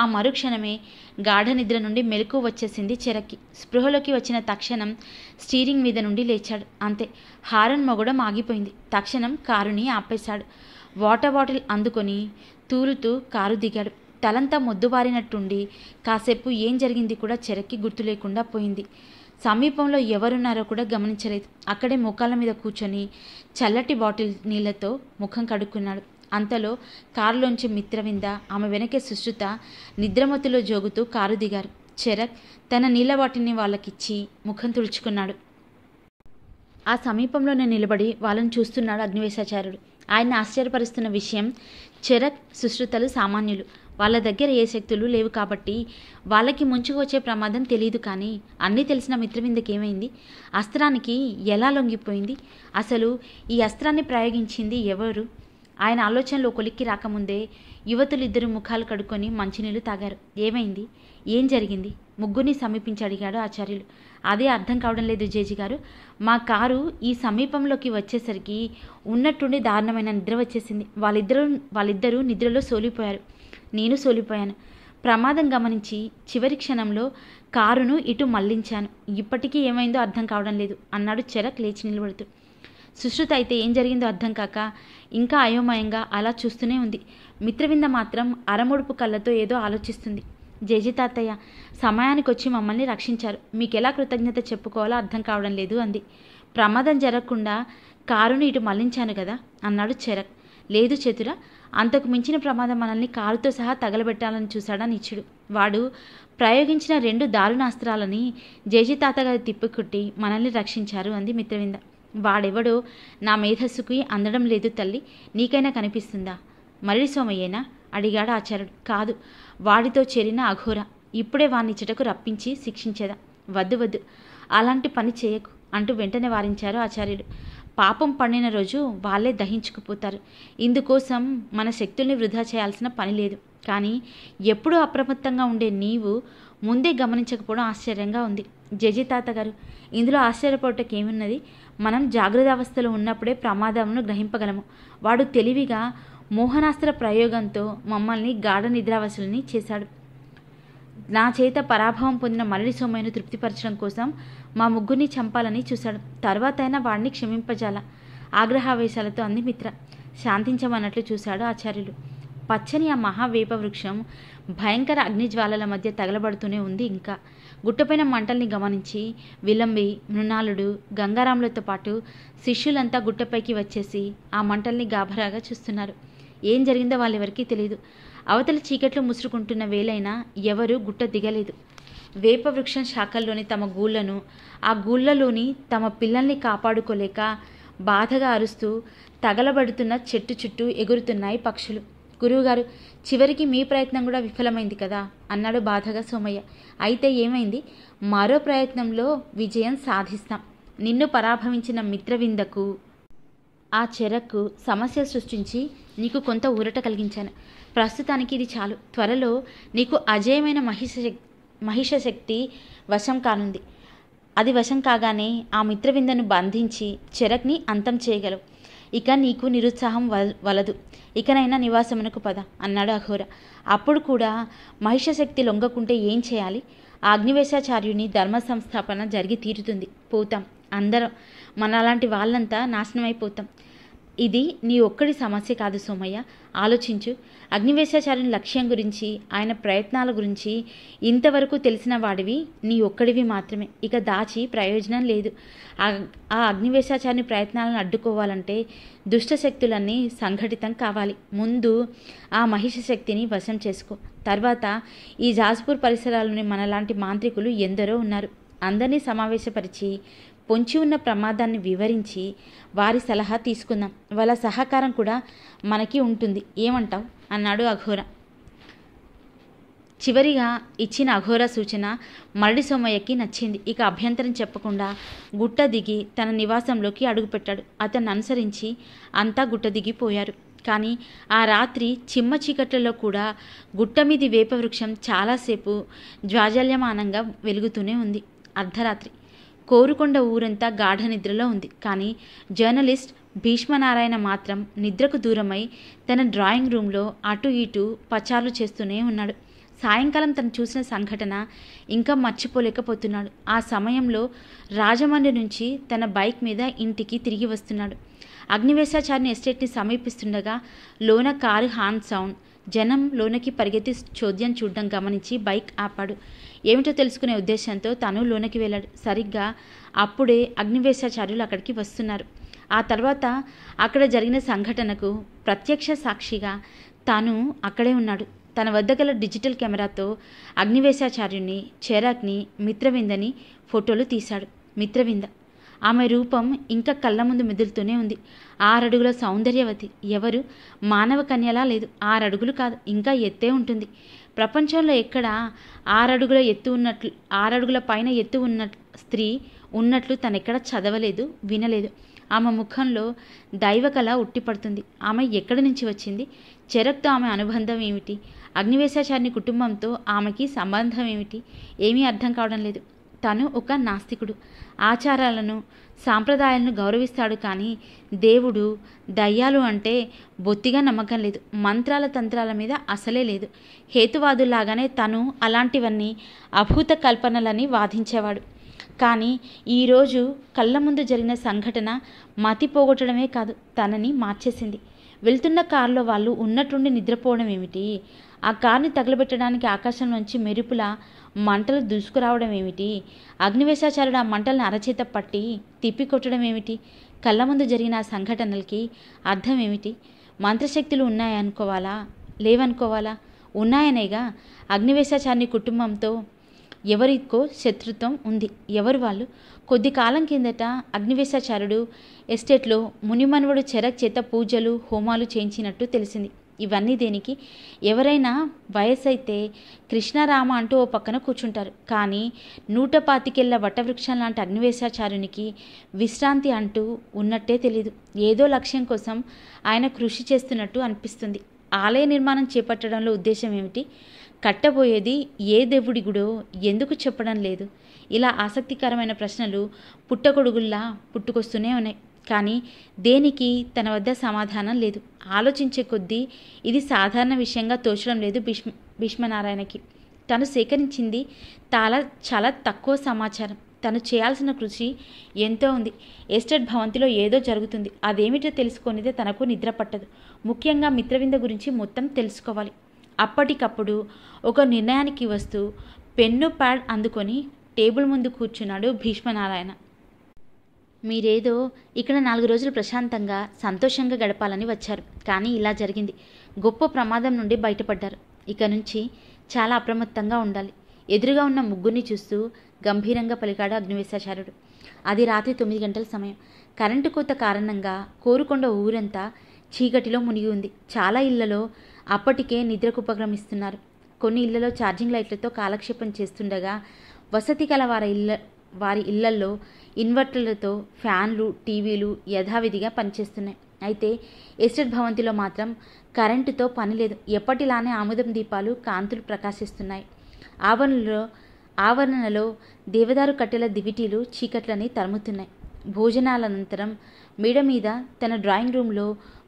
ఆ మరుక్షణమే గాఢ నిద్ర నుండి మెలకు వచ్చేసింది చెరక్కి స్పృహలోకి వచ్చిన తక్షణం స్టీరింగ్ మీద నుండి లేచాడు అంతే హారన్ మొగడం ఆగిపోయింది తక్షణం కారుని ఆపేశాడు వాటర్ బాటిల్ అందుకొని తూలుతూ కారు దిగాడు తలంతా మొద్దుబారినట్టుండి కాసేపు ఏం జరిగింది కూడా చెరక్కి గుర్తు లేకుండా పోయింది సమీపంలో ఎవరున్నారో కూడా గమనించలేదు అక్కడే ముఖాల మీద కూర్చొని చల్లటి బాటిల్ నీళ్లతో ముఖం కడుక్కున్నాడు అంతలో కారులోంచి మిత్రవింద ఆమె వెనకే సుశ్రుత నిద్రమతిలో జోగుతూ కారు దిగారు చెరక్ తన నీళ్ళ బాటిల్ని వాళ్ళకిచ్చి ముఖం తుడుచుకున్నాడు ఆ సమీపంలోనే నిలబడి వాళ్ళని చూస్తున్నాడు అగ్నివేశాచార్యుడు ఆయన ఆశ్చర్యపరుస్తున్న విషయం చెరక్ సుశ్రుతలు సామాన్యులు వాళ్ళ దగ్గర ఏ శక్తులు లేవు కాబట్టి వాళ్ళకి ముంచుకు వచ్చే ప్రమాదం తెలియదు కానీ అన్నీ తెలిసిన మిత్రమిందకి ఏమైంది అస్త్రానికి ఎలా లొంగిపోయింది అసలు ఈ అస్త్రాన్ని ప్రయోగించింది ఎవరు ఆయన ఆలోచనలో కొలిక్కి రాకముందే యువతులు ఇద్దరు ముఖాలు కడుక్కొని మంచినీళ్ళు తాగారు ఏమైంది ఏం జరిగింది ముగ్గురిని సమీపించి అడిగాడు ఆచార్యులు అదే అర్థం కావడం లేదు జేజీ గారు మా కారు ఈ సమీపంలోకి వచ్చేసరికి ఉన్నట్టుండి దారుణమైన నిద్ర వచ్చేసింది వాళ్ళిద్దరూ వాళ్ళిద్దరూ నిద్రలో సోలిపోయారు నేను సోలిపోయాను ప్రమాదం గమనించి చివరి క్షణంలో కారును ఇటు మళ్లించాను ఇప్పటికీ ఏమైందో అర్థం కావడం లేదు అన్నాడు చెరక్ లేచి నిలబడుతూ సుశ్రుత అయితే ఏం జరిగిందో అర్థం కాక ఇంకా అయోమయంగా అలా చూస్తూనే ఉంది మిత్రవింద మాత్రం అరముడుపు కళ్ళతో ఏదో ఆలోచిస్తుంది జేజీ తాతయ్య సమయానికి వచ్చి మమ్మల్ని రక్షించారు మీకెలా కృతజ్ఞత చెప్పుకోవాలో అర్థం కావడం లేదు అంది ప్రమాదం జరగకుండా కారును ఇటు మళ్లించాను కదా అన్నాడు చెరక్ లేదు చతుర అంతకు మించిన ప్రమాదం మనల్ని కారుతో సహా తగలబెట్టాలని చూశాడా నిచ్చుడు వాడు ప్రయోగించిన రెండు దారుణాస్త్రాలని జేజీ తాతగారి తిప్పికొట్టి మనల్ని రక్షించారు అంది మిత్రవింద వాడెవడో నా మేధస్సుకి అందడం లేదు తల్లి నీకైనా కనిపిస్తుందా మరడి సోమయ్యేనా అడిగాడు ఆచార్యుడు కాదు వాడితో చేరిన అఘోర ఇప్పుడే వాణ్ణి చెటకు రప్పించి శిక్షించేదా వద్దు వద్దు అలాంటి పని చేయకు అంటూ వెంటనే వారించారు ఆచార్యుడు పాపం పండిన రోజు వాళ్ళే దహించుకుపోతారు ఇందుకోసం మన శక్తుల్ని వృధా చేయాల్సిన పని లేదు కానీ ఎప్పుడూ అప్రమత్తంగా ఉండే నీవు ముందే గమనించకపోవడం ఆశ్చర్యంగా ఉంది జజి తాత గారు ఇందులో ఆశ్చర్యపోవటం ఏమున్నది మనం జాగ్రత్త అవస్థలో ఉన్నప్పుడే ప్రమాదంను గ్రహింపగలము వాడు తెలివిగా మోహనాస్త్ర ప్రయోగంతో మమ్మల్ని గాఢ నిద్రావసులని చేశాడు నా చేత పరాభవం పొందిన మరణి సోమయ్యను తృప్తిపరచడం కోసం మా ముగ్గురిని చంపాలని చూశాడు తర్వాతైనా వాడిని క్షమింపజాల ఆగ్రహావేశాలతో అంది మిత్ర శాంతించమన్నట్లు చూశాడు ఆచార్యులు పచ్చని ఆ మహావేప వృక్షం భయంకర అగ్నిజ్వాలల మధ్య తగలబడుతూనే ఉంది ఇంకా గుట్టపైన మంటల్ని గమనించి విలంబి మృణాలుడు గంగారాములతో పాటు శిష్యులంతా గుట్టపైకి వచ్చేసి ఆ మంటల్ని గాభరాగా చూస్తున్నారు ఏం జరిగిందో వాళ్ళెవరికీ తెలియదు అవతల చీకట్లు ముసురుకుంటున్న వేలైనా ఎవరూ గుట్ట దిగలేదు వేప వృక్షం శాఖల్లోని తమ గూళ్ళను ఆ గూళ్ళలోని తమ పిల్లల్ని కాపాడుకోలేక బాధగా అరుస్తూ తగలబడుతున్న చెట్టు చుట్టూ ఎగురుతున్నాయి పక్షులు గురువుగారు చివరికి మీ ప్రయత్నం కూడా విఫలమైంది కదా అన్నాడు బాధగా సోమయ్య అయితే ఏమైంది మరో ప్రయత్నంలో విజయం సాధిస్తాం నిన్ను పరాభవించిన మిత్రవిందకు ఆ చెరకు సమస్య సృష్టించి నీకు కొంత ఊరట కలిగించాను ప్రస్తుతానికి ఇది చాలు త్వరలో నీకు అజయమైన మహిష శక్తి వశం కానుంది అది వశం కాగానే ఆ మిత్రవిందను బంధించి చెరక్ని అంతం చేయగలవు ఇక నీకు నిరుత్సాహం వలదు ఇకనైనా నివాసమునకు పద అన్నాడు అఘోర అప్పుడు కూడా శక్తి లొంగకుంటే ఏం చేయాలి ఆగ్నివేశాచార్యుని ధర్మ సంస్థాపన జరిగి తీరుతుంది పోతాం అందరం మన అలాంటి వాళ్ళంతా నాశనం అయిపోతాం ఇది నీ ఒక్కడి సమస్య కాదు సోమయ్య ఆలోచించు అగ్నివేశాచార్యుని లక్ష్యం గురించి ఆయన ప్రయత్నాల గురించి ఇంతవరకు తెలిసిన వాడివి నీ ఒక్కడివి మాత్రమే ఇక దాచి ప్రయోజనం లేదు ఆ అగ్నివేశాచార్యుని ప్రయత్నాలను అడ్డుకోవాలంటే దుష్టశక్తులన్నీ సంఘటితం కావాలి ముందు ఆ మహిష శక్తిని వశం చేసుకో తర్వాత ఈ జాజ్పూర్ పరిసరాలని మనలాంటి మాంత్రికులు ఎందరో ఉన్నారు అందరినీ సమావేశపరిచి పొంచి ఉన్న ప్రమాదాన్ని వివరించి వారి సలహా తీసుకుందాం వాళ్ళ సహకారం కూడా మనకి ఉంటుంది ఏమంటావు అన్నాడు అఘోర చివరిగా ఇచ్చిన అఘోర సూచన మరడి సోమయ్యకి నచ్చింది ఇక అభ్యంతరం చెప్పకుండా గుట్ట దిగి తన నివాసంలోకి అడుగుపెట్టాడు అతన్ని అనుసరించి అంతా గుట్ట దిగిపోయారు కానీ ఆ రాత్రి చిమ్మ చీకట్లలో కూడా గుట్టమీది వేపవృక్షం చాలాసేపు జ్వాజల్యమానంగా వెలుగుతూనే ఉంది అర్ధరాత్రి కోరుకొండ ఊరంతా గాఢ నిద్రలో ఉంది కానీ జర్నలిస్ట్ భీష్మనారాయణ మాత్రం నిద్రకు దూరమై తన డ్రాయింగ్ రూమ్లో అటు ఇటు పచారులు చేస్తూనే ఉన్నాడు సాయంకాలం తను చూసిన సంఘటన ఇంకా మర్చిపోలేకపోతున్నాడు ఆ సమయంలో రాజమండ్రి నుంచి తన బైక్ మీద ఇంటికి తిరిగి వస్తున్నాడు అగ్నివేశాచారిని ఎస్టేట్ని సమీపిస్తుండగా లోన కారు హాన్ సౌండ్ జనం లోనకి పరిగెత్తి చోద్యం చూడడం గమనించి బైక్ ఆపాడు ఏమిటో తెలుసుకునే ఉద్దేశంతో తను లోనకి వెళ్ళాడు సరిగ్గా అప్పుడే అగ్నివేశాచార్యులు అక్కడికి వస్తున్నారు ఆ తర్వాత అక్కడ జరిగిన సంఘటనకు ప్రత్యక్ష సాక్షిగా తాను అక్కడే ఉన్నాడు తన వద్ద గల డిజిటల్ కెమెరాతో అగ్నివేశాచార్యుని చేరాక్ని మిత్రవిందని ఫోటోలు తీశాడు మిత్రవింద ఆమె రూపం ఇంకా కళ్ళ ముందు మెదులుతూనే ఉంది ఆరడుగుల సౌందర్యవతి ఎవరు మానవ కన్యలా లేదు ఆరడుగులు కాదు ఇంకా ఎత్తే ఉంటుంది ప్రపంచంలో ఎక్కడ ఆరడుగుల ఎత్తు ఉన్నట్లు ఆరడుగుల పైన ఎత్తు ఉన్న స్త్రీ ఉన్నట్లు తనెక్కడ చదవలేదు వినలేదు ఆమె ముఖంలో దైవకళ ఉట్టిపడుతుంది ఆమె ఎక్కడి నుంచి వచ్చింది చెరక్తో ఆమె అనుబంధం ఏమిటి అగ్నివేశాచారిని కుటుంబంతో ఆమెకి సంబంధం ఏమిటి ఏమీ అర్థం కావడం లేదు తను ఒక నాస్తికుడు ఆచారాలను సాంప్రదాయాలను గౌరవిస్తాడు కానీ దేవుడు దయ్యాలు అంటే బొత్తిగా నమ్మకం లేదు మంత్రాల తంత్రాల మీద అసలే లేదు హేతువాదులాగానే తను అలాంటివన్నీ అభూత కల్పనలని వాదించేవాడు కానీ ఈరోజు కళ్ళ ముందు జరిగిన సంఘటన మతి పోగొట్టడమే కాదు తనని మార్చేసింది వెళ్తున్న కారులో వాళ్ళు ఉన్నట్టుండి నిద్రపోవడం ఏమిటి ఆ కారుని తగలబెట్టడానికి ఆకాశం నుంచి మెరుపుల మంటలు దూసుకురావడం ఏమిటి అగ్నివేశాచారుడు ఆ మంటలను అరచేత పట్టి తిప్పికొట్టడం ఏమిటి కళ్ళ ముందు జరిగిన సంఘటనలకి అర్థం ఏమిటి మంత్రశక్తులు ఉన్నాయనుకోవాలా లేవనుకోవాలా ఉన్నాయనేగా అగ్నివేశాచారిని కుటుంబంతో ఎవరికో శత్రుత్వం ఉంది ఎవరు వాళ్ళు కొద్ది కాలం కిందట అగ్నివేశాచారుడు ఎస్టేట్లో మునిమనువుడు చెరక్ చేత పూజలు హోమాలు చేయించినట్టు తెలిసింది ఇవన్నీ దేనికి ఎవరైనా వయసు అయితే కృష్ణరామ అంటూ ఓ పక్కన కూర్చుంటారు కానీ నూట పాతికెళ్ళ వటవృక్షం లాంటి అగ్నివేశాచార్యునికి విశ్రాంతి అంటూ ఉన్నట్టే తెలియదు ఏదో లక్ష్యం కోసం ఆయన కృషి చేస్తున్నట్టు అనిపిస్తుంది ఆలయ నిర్మాణం చేపట్టడంలో ఉద్దేశం ఏమిటి కట్టబోయేది ఏ దేవుడి గుడో ఎందుకు చెప్పడం లేదు ఇలా ఆసక్తికరమైన ప్రశ్నలు పుట్టగొడుగుల్లా పుట్టుకొస్తూనే ఉన్నాయి కానీ దేనికి తన వద్ద సమాధానం లేదు ఆలోచించే కొద్దీ ఇది సాధారణ విషయంగా తోచడం లేదు భీష్మ భీష్మనారాయణకి తను సేకరించింది చాలా చాలా తక్కువ సమాచారం తను చేయాల్సిన కృషి ఎంతో ఉంది ఎస్టేట్ భవంతిలో ఏదో జరుగుతుంది అదేమిటో తెలుసుకునేదే తనకు నిద్ర పట్టదు ముఖ్యంగా మిత్రవింద గురించి మొత్తం తెలుసుకోవాలి అప్పటికప్పుడు ఒక నిర్ణయానికి వస్తూ పెన్ను ప్యాడ్ అందుకొని టేబుల్ ముందు కూర్చున్నాడు భీష్మనారాయణ మీరేదో ఇక్కడ నాలుగు రోజులు ప్రశాంతంగా సంతోషంగా గడపాలని వచ్చారు కానీ ఇలా జరిగింది గొప్ప ప్రమాదం నుండి బయటపడ్డారు ఇక నుంచి చాలా అప్రమత్తంగా ఉండాలి ఎదురుగా ఉన్న ముగ్గురిని చూస్తూ గంభీరంగా పలికాడు అగ్నివేశాచార్యుడు అది రాత్రి తొమ్మిది గంటల సమయం కరెంటు కోత కారణంగా కోరుకొండ ఊరంతా చీకటిలో మునిగి ఉంది చాలా ఇళ్లలో అప్పటికే నిద్రకు ఉపక్రమిస్తున్నారు కొన్ని ఇళ్లలో ఛార్జింగ్ లైట్లతో కాలక్షేపం చేస్తుండగా వసతి కలవార వారి ఇళ్ల వారి ఇళ్లల్లో ఇన్వర్టర్లతో ఫ్యాన్లు టీవీలు యథావిధిగా పనిచేస్తున్నాయి అయితే ఎస్టేట్ భవంతిలో మాత్రం కరెంటుతో పని లేదు ఎప్పటిలానే ఆముదం దీపాలు కాంతులు ప్రకాశిస్తున్నాయి ఆవరణలో ఆవరణలో దేవదారు కట్టెల దివిటీలు చీకట్లని తరుముతున్నాయి భోజనాల అనంతరం మేడ మీద తన డ్రాయింగ్ రూమ్లో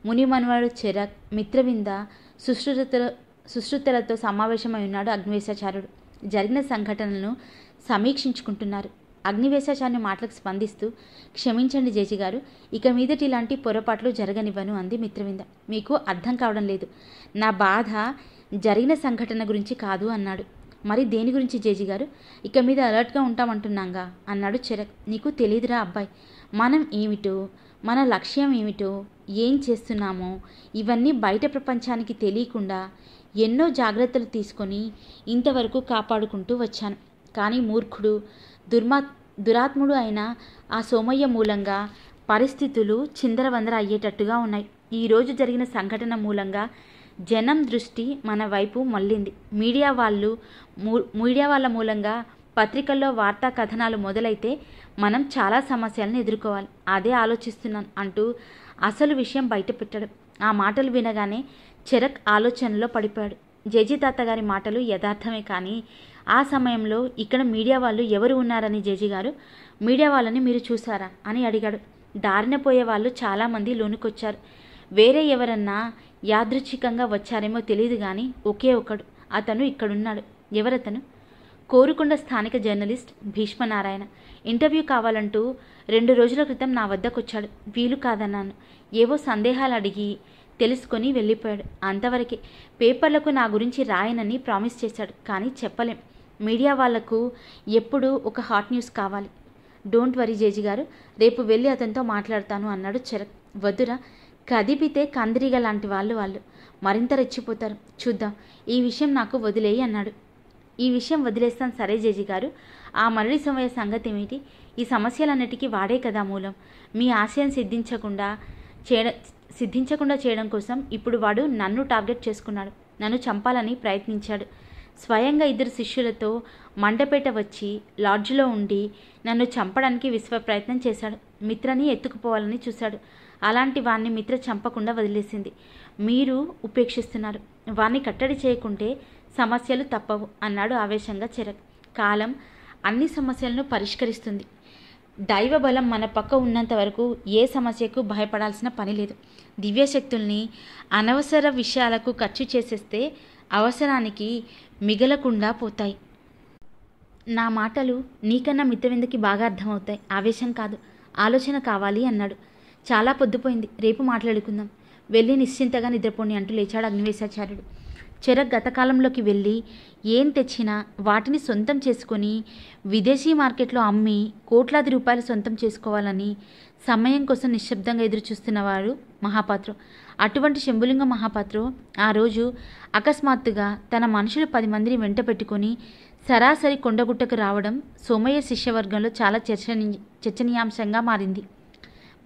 మునిమన్వాడు చెరక్ మిత్రవింద సుశ్రుతల సుశ్రుతలతో సమావేశమై ఉన్నాడు అగ్నివేశాచార్యుడు జరిగిన సంఘటనలను సమీక్షించుకుంటున్నారు అగ్నివేశాన్ని మాటలకు స్పందిస్తూ క్షమించండి జేజీ గారు ఇక మీదటి ఇలాంటి పొరపాట్లు జరగనివ్వను అంది మిత్రవింద మీకు అర్థం కావడం లేదు నా బాధ జరిగిన సంఘటన గురించి కాదు అన్నాడు మరి దేని గురించి జేజిగారు ఇక మీద అలర్ట్గా ఉంటామంటున్నాంగా అన్నాడు చరక్ నీకు తెలియదురా అబ్బాయి మనం ఏమిటో మన లక్ష్యం ఏమిటో ఏం చేస్తున్నామో ఇవన్నీ బయట ప్రపంచానికి తెలియకుండా ఎన్నో జాగ్రత్తలు తీసుకొని ఇంతవరకు కాపాడుకుంటూ వచ్చాను కానీ మూర్ఖుడు దుర్మా దురాత్ముడు అయిన ఆ సోమయ్య మూలంగా పరిస్థితులు చిందరవందర అయ్యేటట్టుగా ఉన్నాయి ఈరోజు జరిగిన సంఘటన మూలంగా జనం దృష్టి మన వైపు మళ్ళింది మీడియా వాళ్ళు మీడియా వాళ్ళ మూలంగా పత్రికల్లో వార్తా కథనాలు మొదలైతే మనం చాలా సమస్యలను ఎదుర్కోవాలి అదే ఆలోచిస్తున్నాను అంటూ అసలు విషయం బయట ఆ మాటలు వినగానే చెరక్ ఆలోచనలో పడిపోయాడు జేజీ తాత గారి మాటలు యథార్థమే కానీ ఆ సమయంలో ఇక్కడ మీడియా వాళ్ళు ఎవరు ఉన్నారని జేజీ గారు మీడియా వాళ్ళని మీరు చూసారా అని అడిగాడు దారిన పోయే వాళ్ళు చాలామంది లోనుకొచ్చారు వేరే ఎవరన్నా యాదృచ్ఛికంగా వచ్చారేమో తెలియదు కానీ ఒకే ఒకడు అతను ఇక్కడున్నాడు ఎవరతను కోరుకొండ స్థానిక జర్నలిస్ట్ భీష్మనారాయణ ఇంటర్వ్యూ కావాలంటూ రెండు రోజుల క్రితం నా వద్దకు వచ్చాడు వీలు కాదన్నాను ఏవో సందేహాలు అడిగి తెలుసుకొని వెళ్ళిపోయాడు అంతవరకే పేపర్లకు నా గురించి రాయనని ప్రామిస్ చేశాడు కానీ చెప్పలేం మీడియా వాళ్లకు ఎప్పుడు ఒక హాట్ న్యూస్ కావాలి డోంట్ వరీ జేజీ గారు రేపు వెళ్ళి అతనితో మాట్లాడతాను అన్నాడు చెర వదురా కదిపితే కందిరిగ లాంటి వాళ్ళు వాళ్ళు మరింత రెచ్చిపోతారు చూద్దాం ఈ విషయం నాకు వదిలేయి అన్నాడు ఈ విషయం వదిలేస్తాను సరే జేజీ గారు ఆ మరణి సమయ సంగతి ఏమిటి ఈ సమస్యలన్నిటికీ వాడే కదా మూలం మీ ఆశయం సిద్ధించకుండా చేయడం సిద్ధించకుండా చేయడం కోసం ఇప్పుడు వాడు నన్ను టార్గెట్ చేసుకున్నాడు నన్ను చంపాలని ప్రయత్నించాడు స్వయంగా ఇద్దరు శిష్యులతో మండపేట వచ్చి లాడ్జ్లో ఉండి నన్ను చంపడానికి విశ్వ ప్రయత్నం చేశాడు మిత్రని ఎత్తుకుపోవాలని చూశాడు అలాంటి వాణ్ణి మిత్ర చంపకుండా వదిలేసింది మీరు ఉపేక్షిస్తున్నారు వాణ్ణి కట్టడి చేయకుంటే సమస్యలు తప్పవు అన్నాడు ఆవేశంగా చెరక్ కాలం అన్ని సమస్యలను పరిష్కరిస్తుంది దైవ బలం మన పక్క ఉన్నంత వరకు ఏ సమస్యకు భయపడాల్సిన పని లేదు దివ్యశక్తుల్ని అనవసర విషయాలకు ఖర్చు చేసేస్తే అవసరానికి మిగలకుండా పోతాయి నా మాటలు నీకన్నా మిత్రవిందకి బాగా అర్థమవుతాయి ఆవేశం కాదు ఆలోచన కావాలి అన్నాడు చాలా పొద్దుపోయింది రేపు మాట్లాడుకుందాం వెళ్ళి నిశ్చింతగా నిద్రపోండి అంటూ లేచాడు అగ్నివేశాచార్యుడు చెరక్ గతకాలంలోకి వెళ్ళి ఏం తెచ్చినా వాటిని సొంతం చేసుకొని విదేశీ మార్కెట్లో అమ్మి కోట్లాది రూపాయలు సొంతం చేసుకోవాలని సమయం కోసం నిశ్శబ్దంగా ఎదురుచూస్తున్నవారు మహాపాత్ర అటువంటి శంభులింగ మహాపాత్రు ఆ రోజు అకస్మాత్తుగా తన మనుషులు పది మందిని వెంట పెట్టుకుని సరాసరి కొండగుట్టకు రావడం సోమయ్య శిష్యవర్గంలో చాలా చర్చనీ చర్చనీయాంశంగా మారింది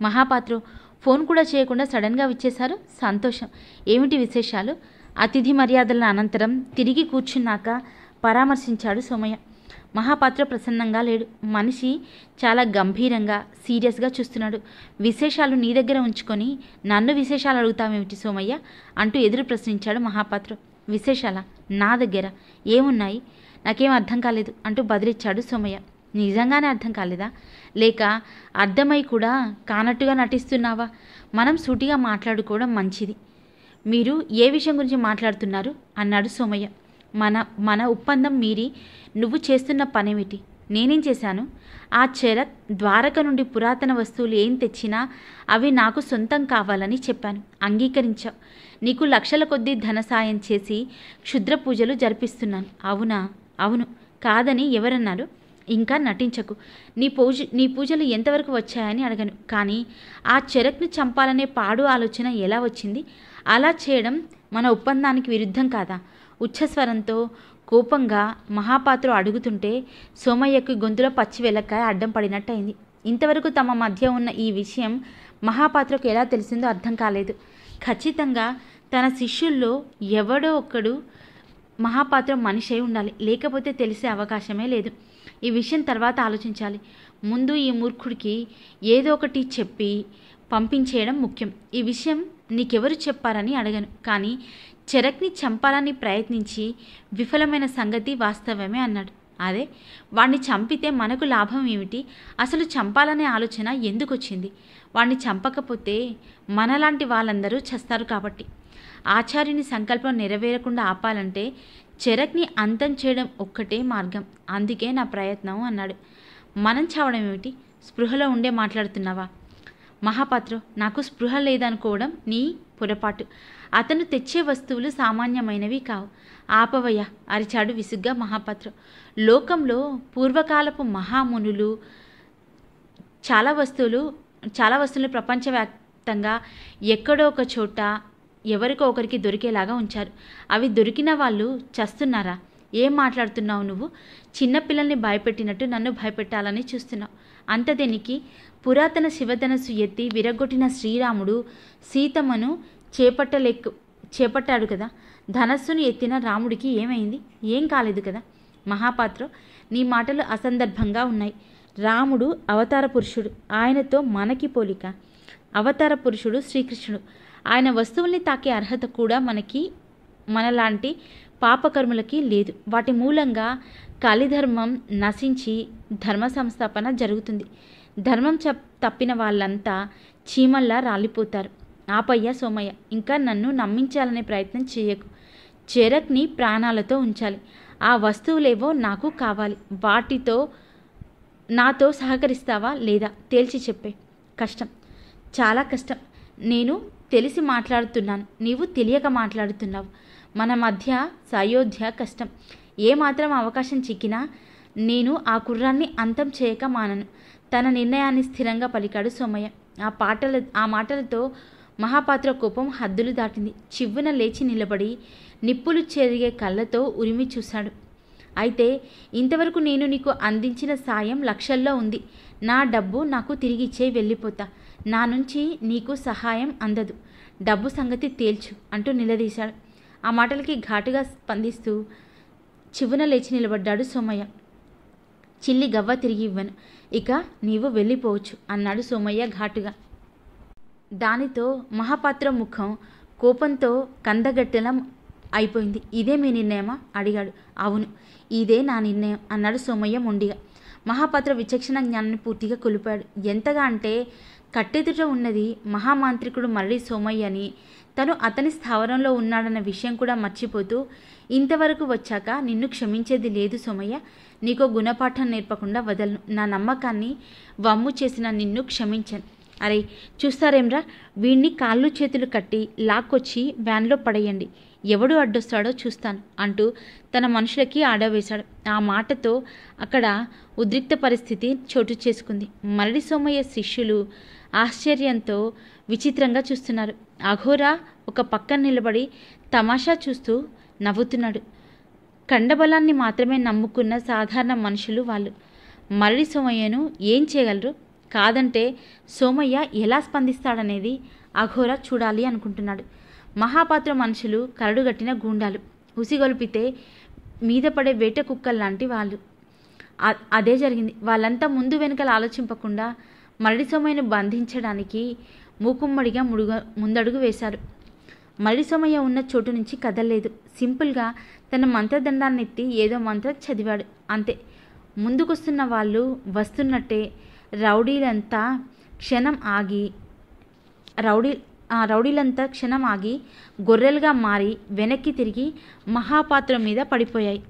మహాపాత్రు ఫోన్ కూడా చేయకుండా సడన్గా విచ్చేశారు సంతోషం ఏమిటి విశేషాలు అతిథి మర్యాదల అనంతరం తిరిగి కూర్చున్నాక పరామర్శించాడు సోమయ్య మహాపాత్ర ప్రసన్నంగా లేడు మనిషి చాలా గంభీరంగా సీరియస్గా చూస్తున్నాడు విశేషాలు నీ దగ్గర ఉంచుకొని నన్ను విశేషాలు అడుగుతామేమిటి సోమయ్య అంటూ ఎదురు ప్రశ్నించాడు మహాపాత్ర విశేషాల నా దగ్గర ఏమున్నాయి నాకేం అర్థం కాలేదు అంటూ బదిలిచ్చాడు సోమయ్య నిజంగానే అర్థం కాలేదా లేక అర్థమై కూడా కానట్టుగా నటిస్తున్నావా మనం సూటిగా మాట్లాడుకోవడం మంచిది మీరు ఏ విషయం గురించి మాట్లాడుతున్నారు అన్నాడు సోమయ్య మన మన ఒప్పందం మీరి నువ్వు చేస్తున్న పనేమిటి నేనేం చేశాను ఆ చెర ద్వారక నుండి పురాతన వస్తువులు ఏం తెచ్చినా అవి నాకు సొంతం కావాలని చెప్పాను అంగీకరించావు నీకు లక్షల కొద్దీ ధన సాయం చేసి క్షుద్ర పూజలు జరిపిస్తున్నాను అవునా అవును కాదని ఎవరన్నారు ఇంకా నటించకు నీ పూజ నీ పూజలు ఎంతవరకు వచ్చాయని అడగను కానీ ఆ చెరక్ను చంపాలనే పాడు ఆలోచన ఎలా వచ్చింది అలా చేయడం మన ఒప్పందానికి విరుద్ధం కాదా ఉచ్ఛస్వరంతో కోపంగా మహాపాత్ర అడుగుతుంటే సోమయ్యకు గొంతులో పచ్చి వెలక్కాయ అడ్డం పడినట్టయింది ఇంతవరకు తమ మధ్య ఉన్న ఈ విషయం మహాపాత్రకు ఎలా తెలిసిందో అర్థం కాలేదు ఖచ్చితంగా తన శిష్యుల్లో ఎవడో ఒక్కడు మహాపాత్ర మనిషి ఉండాలి లేకపోతే తెలిసే అవకాశమే లేదు ఈ విషయం తర్వాత ఆలోచించాలి ముందు ఈ మూర్ఖుడికి ఏదో ఒకటి చెప్పి పంపించేయడం ముఖ్యం ఈ విషయం నీకెవరు చెప్పారని అడగను కానీ చెరక్ని చంపాలని ప్రయత్నించి విఫలమైన సంగతి వాస్తవమే అన్నాడు అదే వాణ్ణి చంపితే మనకు లాభం ఏమిటి అసలు చంపాలనే ఆలోచన ఎందుకు వచ్చింది వాణ్ణి చంపకపోతే మనలాంటి వాళ్ళందరూ చస్తారు కాబట్టి ఆచార్యుని సంకల్పం నెరవేరకుండా ఆపాలంటే చెరక్ని అంతం చేయడం ఒక్కటే మార్గం అందుకే నా ప్రయత్నం అన్నాడు మనం చావడం ఏమిటి స్పృహలో ఉండే మాట్లాడుతున్నావా మహాపాత్ర నాకు స్పృహ లేదనుకోవడం నీ పొరపాటు అతను తెచ్చే వస్తువులు సామాన్యమైనవి కావు ఆపవయ్య అరిచాడు విసుగ్గా మహాపాత్ర లోకంలో పూర్వకాలపు మహామునులు చాలా వస్తువులు చాలా వస్తువులు ప్రపంచవ్యాప్తంగా ఎక్కడో ఒక చోట ఎవరికో ఒకరికి దొరికేలాగా ఉంచారు అవి దొరికిన వాళ్ళు చస్తున్నారా ఏం మాట్లాడుతున్నావు నువ్వు చిన్నపిల్లల్ని భయపెట్టినట్టు నన్ను భయపెట్టాలని చూస్తున్నావు అంత దేనికి పురాతన శివధనస్సు ఎత్తి విరగొట్టిన శ్రీరాముడు సీతమ్మను చేపట్టలేక చేపట్టాడు కదా ధనస్సును ఎత్తిన రాముడికి ఏమైంది ఏం కాలేదు కదా మహాపాత్ర నీ మాటలు అసందర్భంగా ఉన్నాయి రాముడు అవతార పురుషుడు ఆయనతో మనకి పోలిక అవతార పురుషుడు శ్రీకృష్ణుడు ఆయన వస్తువుల్ని తాకే అర్హత కూడా మనకి మనలాంటి పాపకర్ములకి లేదు వాటి మూలంగా కలిధర్మం నశించి ధర్మ సంస్థాపన జరుగుతుంది ధర్మం చెప్ తప్పిన వాళ్ళంతా చీమల్లా రాలిపోతారు ఆపయ్య సోమయ్య ఇంకా నన్ను నమ్మించాలనే ప్రయత్నం చేయకు చెరక్ని ప్రాణాలతో ఉంచాలి ఆ వస్తువులేవో నాకు కావాలి వాటితో నాతో సహకరిస్తావా లేదా తేల్చి చెప్పే కష్టం చాలా కష్టం నేను తెలిసి మాట్లాడుతున్నాను నీవు తెలియక మాట్లాడుతున్నావు మన మధ్య సాయోధ్య కష్టం ఏమాత్రం అవకాశం చిక్కినా నేను ఆ కుర్రాన్ని అంతం చేయక మానను తన నిర్ణయాన్ని స్థిరంగా పలికాడు సోమయ్య ఆ పాటల ఆ మాటలతో మహాపాత్ర కోపం హద్దులు దాటింది చివ్వున లేచి నిలబడి నిప్పులు చెరిగే కళ్ళతో ఉరిమి చూశాడు అయితే ఇంతవరకు నేను నీకు అందించిన సాయం లక్షల్లో ఉంది నా డబ్బు నాకు తిరిగిచ్చే వెళ్ళిపోతా నా నుంచి నీకు సహాయం అందదు డబ్బు సంగతి తేల్చు అంటూ నిలదీశాడు ఆ మాటలకి ఘాటుగా స్పందిస్తూ చివున లేచి నిలబడ్డాడు సోమయ్య చిల్లి గవ్వ తిరిగి ఇవ్వను ఇక నీవు వెళ్ళిపోవచ్చు అన్నాడు సోమయ్య ఘాటుగా దానితో మహాపాత్ర ముఖం కోపంతో కందగట్టెలం అయిపోయింది ఇదే మీ నిర్ణయమా అడిగాడు అవును ఇదే నా నిర్ణయం అన్నాడు సోమయ్య మొండిగా మహాపాత్ర విచక్షణ జ్ఞానాన్ని పూర్తిగా కొలిపాడు ఎంతగా అంటే కట్టెదుట ఉన్నది మహామాంత్రికుడు మరడి సోమయ్య అని తను అతని స్థావరంలో ఉన్నాడన్న విషయం కూడా మర్చిపోతూ ఇంతవరకు వచ్చాక నిన్ను క్షమించేది లేదు సోమయ్య నీకో గుణపాఠం నేర్పకుండా వదలను నా నమ్మకాన్ని వమ్ము చేసిన నిన్ను క్షమించను అరే చూస్తారేమ్రా వీణ్ణి కాళ్ళు చేతులు కట్టి లాక్కొచ్చి వ్యాన్లో పడేయండి ఎవడు అడ్డొస్తాడో చూస్తాను అంటూ తన మనుషులకి ఆడవేశాడు ఆ మాటతో అక్కడ ఉద్రిక్త పరిస్థితి చోటు చేసుకుంది మరడి సోమయ్య శిష్యులు ఆశ్చర్యంతో విచిత్రంగా చూస్తున్నారు అఘోరా ఒక పక్కన నిలబడి తమాషా చూస్తూ నవ్వుతున్నాడు కండబలాన్ని మాత్రమే నమ్ముకున్న సాధారణ మనుషులు వాళ్ళు మరడి సోమయ్యను ఏం చేయగలరు కాదంటే సోమయ్య ఎలా స్పందిస్తాడనేది అఘోర చూడాలి అనుకుంటున్నాడు మహాపాత్ర మనుషులు కరడుగట్టిన గూండాలు ఉసిగొలిపితే మీద పడే వేట కుక్కలు లాంటి వాళ్ళు అదే జరిగింది వాళ్ళంతా ముందు వెనుకలు ఆలోచింపకుండా మరడి సోమయ్యను బంధించడానికి మూకుమ్మడిగా ముడుగ ముందడుగు వేశారు మరడి సోమయ్య ఉన్న చోటు నుంచి కదలలేదు సింపుల్గా తన ఎత్తి ఏదో మంత్రం చదివాడు అంతే ముందుకొస్తున్న వాళ్ళు వస్తున్నట్టే రౌడీలంతా క్షణం ఆగి రౌడీ రౌడీలంతా క్షణం ఆగి గొర్రెలుగా మారి వెనక్కి తిరిగి మహాపాత్ర మీద పడిపోయాయి